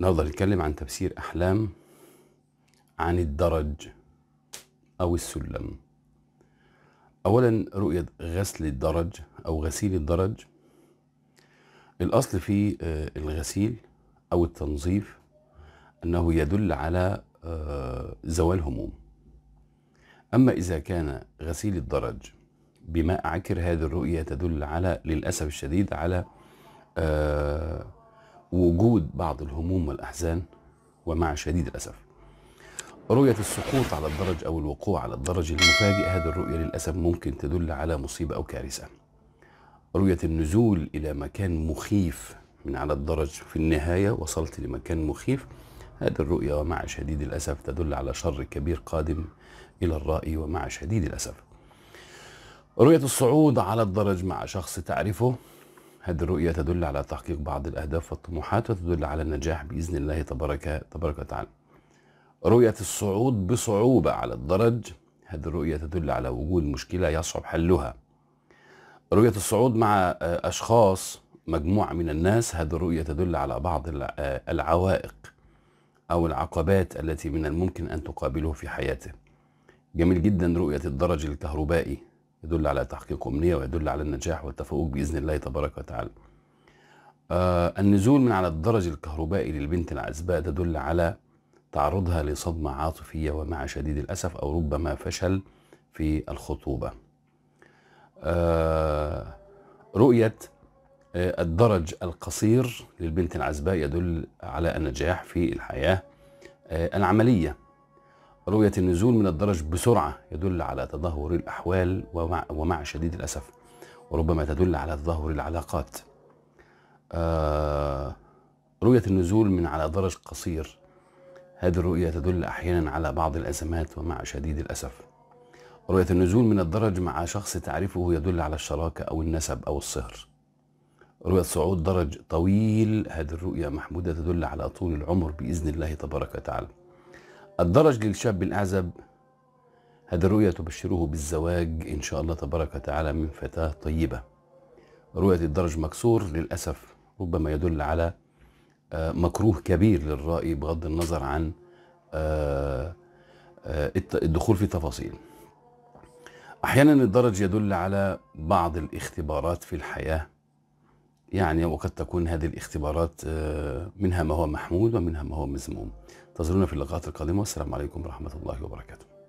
النهارده هنتكلم عن تفسير احلام عن الدرج او السلم اولا رؤيه غسل الدرج او غسيل الدرج الاصل في آه، الغسيل او التنظيف انه يدل على آه، زوال هموم اما اذا كان غسيل الدرج بماء عكر هذه الرؤيه تدل على للاسف الشديد على آه وجود بعض الهموم والأحزان ومع شديد الأسف رؤية السقوط على الدرج أو الوقوع على الدرج المفاجئ هذه الرؤية للأسف ممكن تدل على مصيبة أو كارثة رؤية النزول إلى مكان مخيف من على الدرج في النهاية وصلت لمكان مخيف هذه الرؤية ومع شديد الأسف تدل على شر كبير قادم إلى الرأي ومع شديد الأسف رؤية الصعود على الدرج مع شخص تعرفه هذه الرؤية تدل على تحقيق بعض الأهداف والطموحات وتدل على النجاح بإذن الله تبارك تبارك وتعالى. رؤية الصعود بصعوبة على الدرج هذه الرؤية تدل على وجود مشكلة يصعب حلها. رؤية الصعود مع آه، أشخاص مجموعة من الناس هذه الرؤية تدل على بعض آه، العوائق أو العقبات التي من الممكن أن تقابله في حياته. جميل جدا رؤية الدرج الكهربائي يدل على تحقيق أمنية ويدل على النجاح والتفوق بإذن الله تبارك وتعالى آه النزول من على الدرج الكهربائي للبنت العزباء تدل على تعرضها لصدمة عاطفية ومع شديد الأسف أو ربما فشل في الخطوبة آه رؤية آه الدرج القصير للبنت العزباء يدل على النجاح في الحياة آه، العملية رؤية النزول من الدرج بسرعة يدل على تدهور الأحوال ومع, ومع شديد الأسف وربما تدل على تدهور العلاقات آه، رؤية النزول من على درج قصير هذه الرؤية تدل أحيانا على بعض الأزمات ومع شديد الأسف رؤية النزول من الدرج مع شخص تعرفه يدل على الشراكة أو النسب أو الصهر رؤية صعود درج طويل هذه الرؤية محمودة تدل على طول العمر بإذن الله تبارك وتعالى الدرج للشاب الأعزب هذه الرؤية تبشره بالزواج إن شاء الله تبارك وتعالى من فتاة طيبة رؤية الدرج مكسور للأسف ربما يدل على آه، مكروه كبير للرأي بغض النظر عن آه، آه، الدخول في تفاصيل أحيانا الدرج يدل على بعض الاختبارات في الحياة يعني وقد تكون هذه الاختبارات آه، منها ما هو محمود ومنها ما هو مذموم انتظرونا في اللقاءات القادمة والسلام عليكم ورحمة الله وبركاته